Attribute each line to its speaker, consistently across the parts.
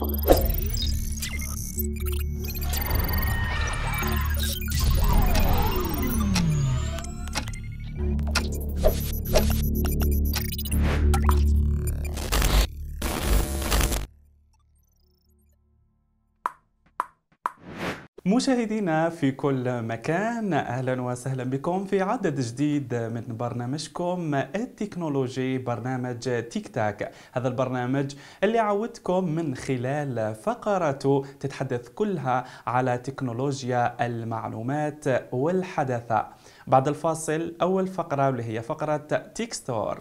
Speaker 1: Thank you. مشاهدينا في كل مكان اهلا وسهلا بكم في عدد جديد من برنامجكم التكنولوجي برنامج تيك تاك هذا البرنامج اللي عودتكم من خلال فقراته تتحدث كلها على تكنولوجيا المعلومات والحدثة بعد الفاصل اول فقرة واللي هي فقرة تيك ستور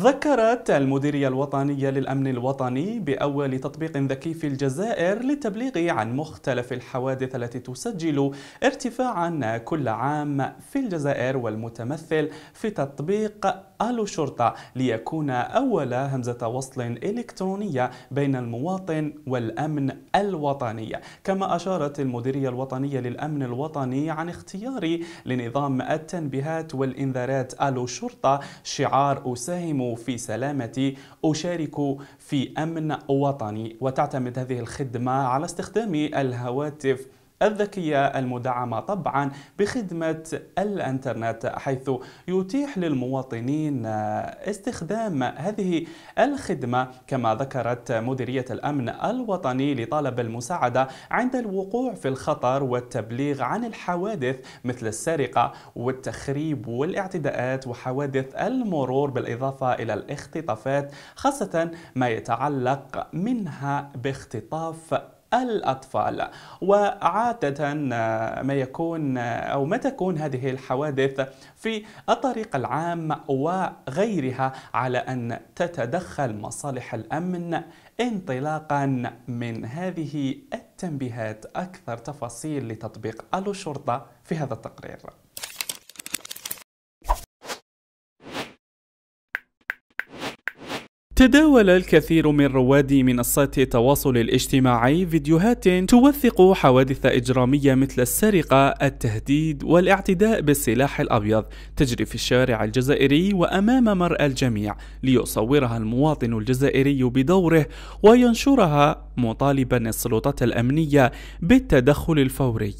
Speaker 1: ذكرت المديرية الوطنية للأمن الوطني بأول تطبيق ذكي في الجزائر للتبليغ عن مختلف الحوادث التي تسجل ارتفاعا كل عام في الجزائر والمتمثل في تطبيق الو الشرطة ليكون أول همزة وصل إلكترونية بين المواطن والأمن الوطني كما أشارت المديرية الوطنية للأمن الوطني عن اختيار لنظام التنبيهات والإنذارات ألو الشرطة شعار أساهم في سلامتي أشارك في أمن وطني وتعتمد هذه الخدمة على استخدام الهواتف الذكية المدعمة طبعا بخدمة الانترنت حيث يتيح للمواطنين استخدام هذه الخدمة كما ذكرت مديرية الأمن الوطني لطلب المساعدة عند الوقوع في الخطر والتبليغ عن الحوادث مثل السرقة والتخريب والاعتداءات وحوادث المرور بالإضافة إلى الاختطافات خاصة ما يتعلق منها باختطاف الأطفال وعادة آه، ما يكون آه، أو ما تكون هذه الحوادث في الطريق العام وغيرها على أن تتدخل مصالح الأمن انطلاقا من هذه التنبيهات أكثر تفاصيل لتطبيق الشرطة في هذا التقرير تداول الكثير من رواد منصات التواصل الاجتماعي فيديوهات توثق حوادث إجرامية مثل السرقة، التهديد والاعتداء بالسلاح الأبيض تجري في الشارع الجزائري وأمام مرأى الجميع ليصورها المواطن الجزائري بدوره وينشرها مطالبا السلطات الأمنية بالتدخل الفوري.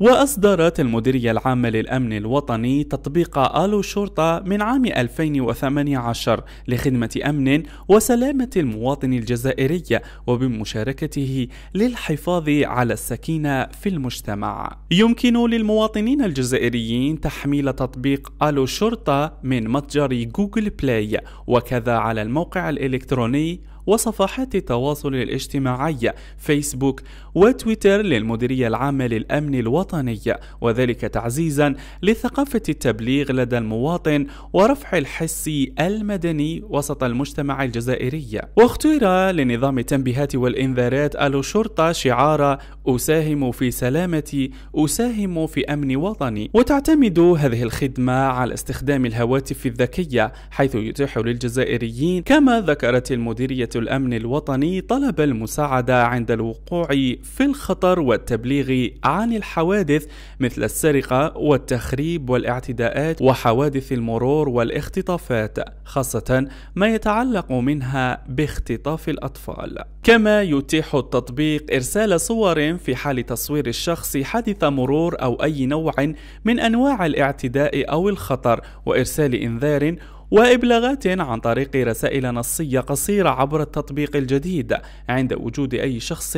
Speaker 1: وأصدرت المديرية العامة للأمن الوطني تطبيق آلو شرطة من عام 2018 لخدمة أمن وسلامة المواطن الجزائري وبمشاركته للحفاظ على السكينة في المجتمع. يمكن للمواطنين الجزائريين تحميل تطبيق آلو شرطة من متجر جوجل بلاي وكذا على الموقع الإلكتروني وصفحات التواصل الاجتماعي فيسبوك وتويتر للمديرية العامة للأمن الوطني وذلك تعزيزا لثقافة التبليغ لدى المواطن ورفع الحس المدني وسط المجتمع الجزائري واختير لنظام التنبيهات والإنذارات الشرطة شعار أساهم في سلامتي أساهم في أمن وطني وتعتمد هذه الخدمة على استخدام الهواتف الذكية حيث يتيح للجزائريين كما ذكرت المديرية الأمن الوطني طلب المساعدة عند الوقوع في الخطر والتبليغ عن الحوادث مثل السرقة والتخريب والاعتداءات وحوادث المرور والاختطافات خاصة ما يتعلق منها باختطاف الأطفال كما يتيح التطبيق إرسال صور المجرم في حال تصوير الشخص حادث مرور أو أي نوع من أنواع الاعتداء أو الخطر وإرسال إنذار وإبلاغات عن طريق رسائل نصية قصيرة عبر التطبيق الجديد عند وجود أي شخص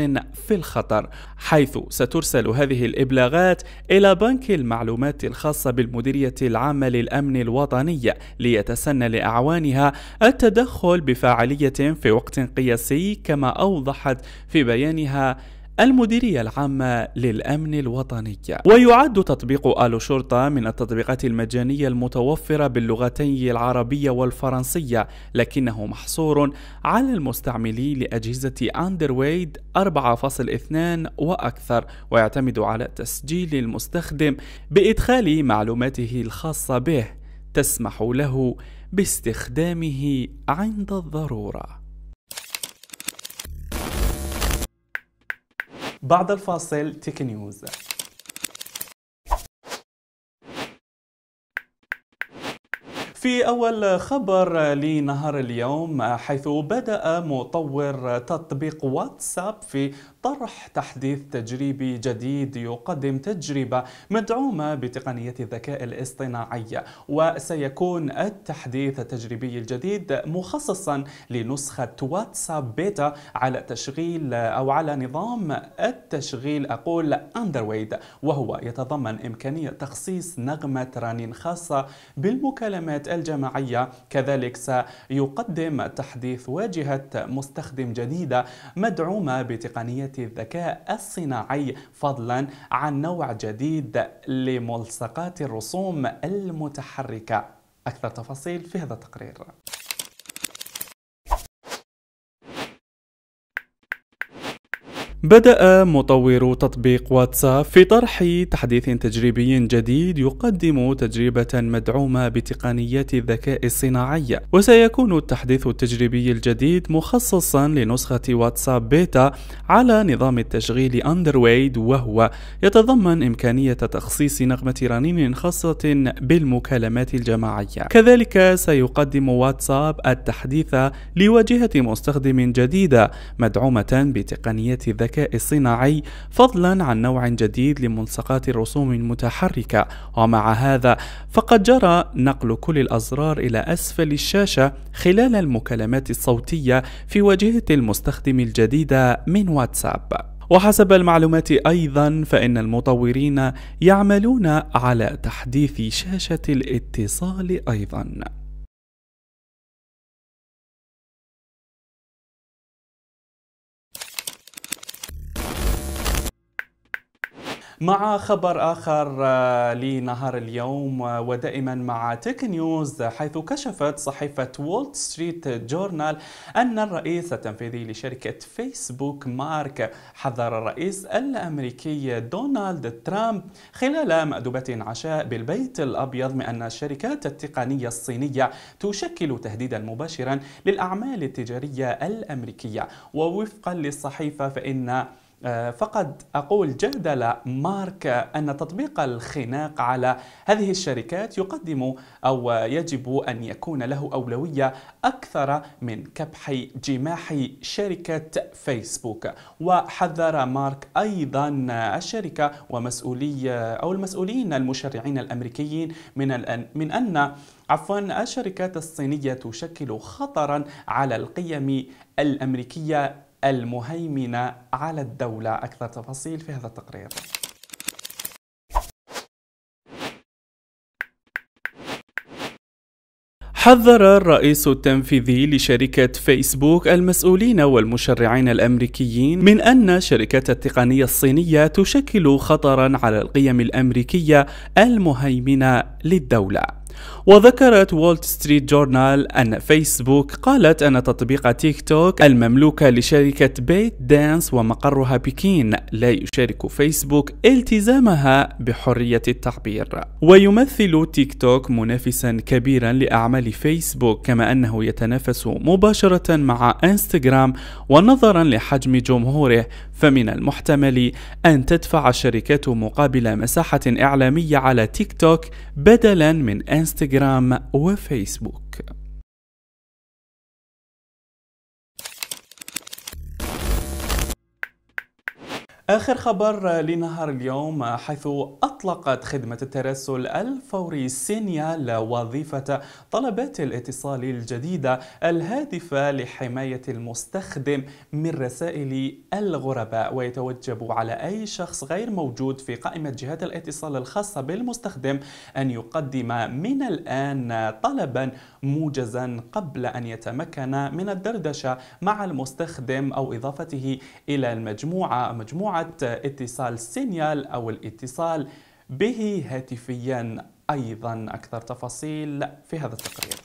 Speaker 1: في الخطر، حيث سترسل هذه الإبلاغات إلى بنك المعلومات الخاصة بالمديرية العامة للأمن الوطني ليتسنى لأعوانها التدخل بفاعلية في وقت قياسي كما أوضحت في بيانها المديرية العامة للأمن الوطني ويعد تطبيق آلو شرطة من التطبيقات المجانية المتوفرة باللغتين العربية والفرنسية لكنه محصور على المستعملين لأجهزة أندرويد 4.2 وأكثر ويعتمد على تسجيل المستخدم بإدخال معلوماته الخاصة به تسمح له باستخدامه عند الضروره بعد الفاصل تيك نيوز في أول خبر لنهار اليوم حيث بدأ مطور تطبيق واتساب في طرح تحديث تجريبي جديد يقدم تجربة مدعومة بتقنية الذكاء الاصطناعي وسيكون التحديث التجريبي الجديد مخصصا لنسخة واتساب بيتا على تشغيل أو على نظام التشغيل أقول أندرويد وهو يتضمن إمكانية تخصيص نغمة رنين خاصة بالمكالمات الجماعية كذلك سيقدم تحديث واجهة مستخدم جديدة مدعومة بتقنية الذكاء الصناعي فضلا عن نوع جديد لملصقات الرسوم المتحركة أكثر تفاصيل في هذا التقرير بدأ مطور تطبيق واتساب في طرح تحديث تجريبي جديد يقدم تجربة مدعومة بتقنيات الذكاء الصناعي، وسيكون التحديث التجريبي الجديد مخصصا لنسخة واتساب بيتا على نظام التشغيل أندرويد وهو يتضمن إمكانية تخصيص نغمة رنين خاصة بالمكالمات الجماعية. كذلك سيقدم واتساب التحديث لواجهة مستخدم جديدة مدعومة بتقنيات الذكاء الذكاء الصناعي فضلا عن نوع جديد لملصقات الرسوم المتحركة ومع هذا فقد جرى نقل كل الأزرار إلى أسفل الشاشة خلال المكالمات الصوتية في واجهة المستخدم الجديدة من واتساب وحسب المعلومات ايضا فان المطورين يعملون على تحديث شاشه الاتصال ايضا مع خبر آخر آه، لنهار اليوم آه، ودائما مع تيك نيوز حيث كشفت صحيفة وول ستريت جورنال أن الرئيس التنفيذي لشركة فيسبوك مارك حذر الرئيس الأمريكي دونالد ترامب خلال مأدبة عشاء بالبيت الأبيض من أن الشركات التقنية الصينية تشكل تهديدا مباشرا للأعمال التجارية الأمريكية ووفقا للصحيفة فإن آه، فقد أقول جادل مارك أن تطبيق الخناق على هذه الشركات يقدم أو يجب أن يكون له أولوية أكثر من كبح جماح شركة فيسبوك وحذر مارك أيضا الشركة ومسؤولي أو المسؤولين المشرعين الأمريكيين من الأن من أن عفوا الشركات الصينية تشكل خطرا على القيم الأمريكية المهيمنة على الدولة أكثر تفاصيل في هذا التقرير حذر الرئيس التنفيذي لشركة فيسبوك المسؤولين والمشرعين الأمريكيين من أن شركة التقنية الصينية تشكل خطرا على القيم الأمريكية المهيمنة للدولة وذكرت وولت ستريت جورنال أن فيسبوك قالت أن تطبيق تيك توك المملوكة لشركة بيت دانس ومقرها بكين لا يشارك فيسبوك التزامها بحرية التعبير ويمثل تيك توك منافسا كبيرا لأعمال فيسبوك كما أنه يتنافس مباشرة مع انستغرام ونظرا لحجم جمهوره فمن المحتمل أن تدفع الشركات مقابل مساحة إعلامية على تيك توك بدلا من انستغرام وفيسبوك آخر خبر لنهار اليوم حيث أطلقت خدمة التراسل الفوري سينيال وظيفة طلبات الاتصال الجديدة الهادفة لحماية المستخدم من رسائل الغرباء ويتوجب على أي شخص غير موجود في قائمة جهات الاتصال الخاصة بالمستخدم أن يقدم من الآن طلبا موجزا قبل أن يتمكن من الدردشة مع المستخدم أو إضافته إلى المجموعة مجموعة اتصال سينيال أو الاتصال به هاتفيا أيضا أكثر تفاصيل في هذا التقرير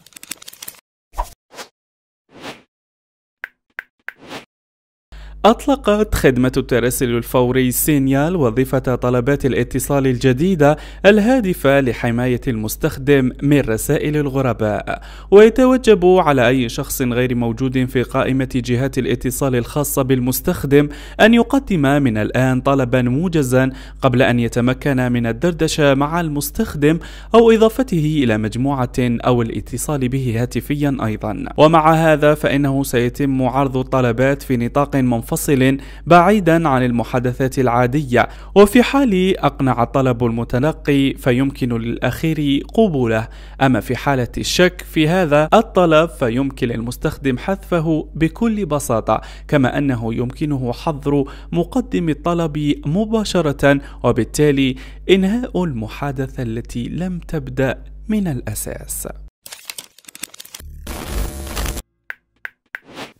Speaker 1: أطلقت خدمة الترسل الفوري سينيال وظيفة طلبات الاتصال الجديدة الهادفة لحماية المستخدم من رسائل الغرباء ويتوجب على أي شخص غير موجود في قائمة جهات الاتصال الخاصة بالمستخدم أن يقدم من الآن طلبا موجزا قبل أن يتمكن من الدردشة مع المستخدم أو إضافته إلى مجموعة أو الاتصال به هاتفيا أيضا ومع هذا فإنه سيتم عرض الطلبات في نطاق منفصل منفصل بعيدا عن المحادثات العادية وفي حال أقنع الطلب المتلقي فيمكن للأخير قبوله أما في حالة الشك في هذا الطلب فيمكن للمستخدم حذفه بكل بساطة كما أنه يمكنه حظر مقدم الطلب مباشرة وبالتالي إنهاء المحادثة التي لم تبدأ من الأساس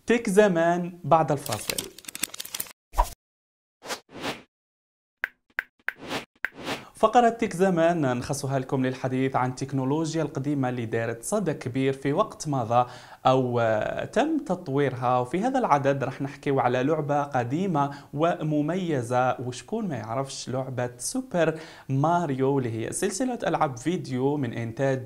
Speaker 1: تك زمان بعد الفاصل فقرة تيك زمان نخصها لكم للحديث عن التكنولوجيا القديمة اللي دارت صدى كبير في وقت مضى أو تم تطويرها وفي هذا العدد راح نحكيو على لعبة قديمة ومميزة وشكون ما يعرفش لعبة سوبر ماريو اللي هي سلسلة ألعاب فيديو من إنتاج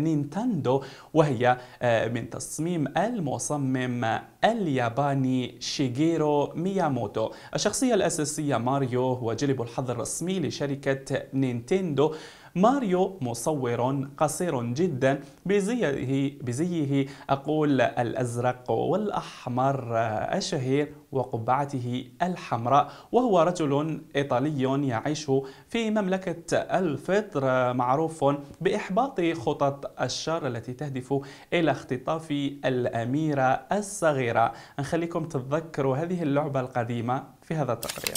Speaker 1: نينتندو وهي آه، من تصميم المصمم الياباني شيجيرو مياموتو الشخصية الأساسية ماريو هو جلب الحظ الرسمي لشركة نينتندو ماريو مصور قصير جدا بزيه, بزيه أقول الأزرق والأحمر الشهير وقبعته الحمراء وهو رجل إيطالي يعيش في مملكة الفطر معروف بإحباط خطط الشر التي تهدف إلى اختطاف الأميرة الصغيرة نخليكم تتذكروا هذه اللعبة القديمة في هذا التقرير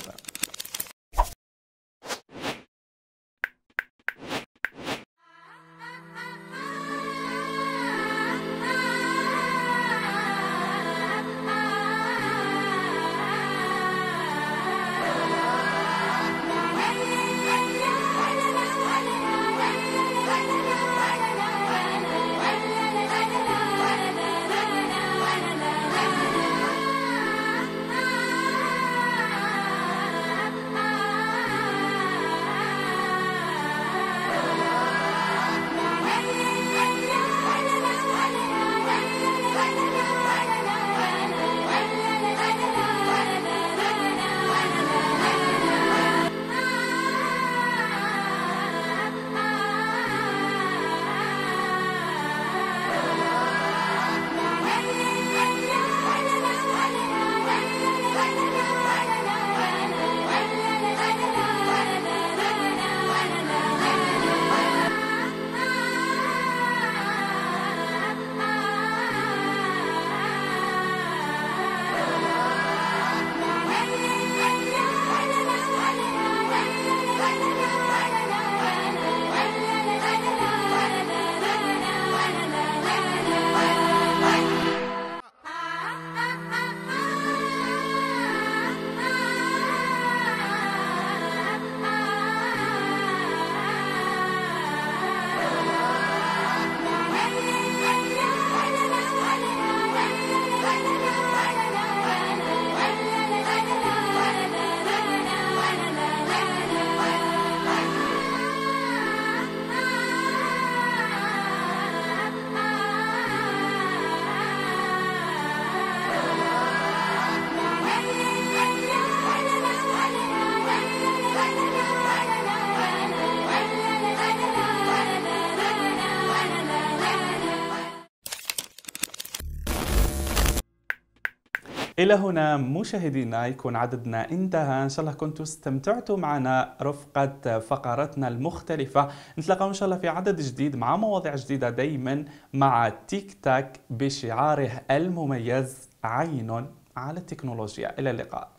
Speaker 1: إلى هنا مشاهدينا يكون عددنا انتهى إن شاء الله كنتوا استمتعتوا معنا رفقة فقراتنا المختلفة نتلقاو إن شاء الله في عدد جديد مع مواضيع جديدة دايما مع تيك تاك بشعاره المميز عين على التكنولوجيا إلى اللقاء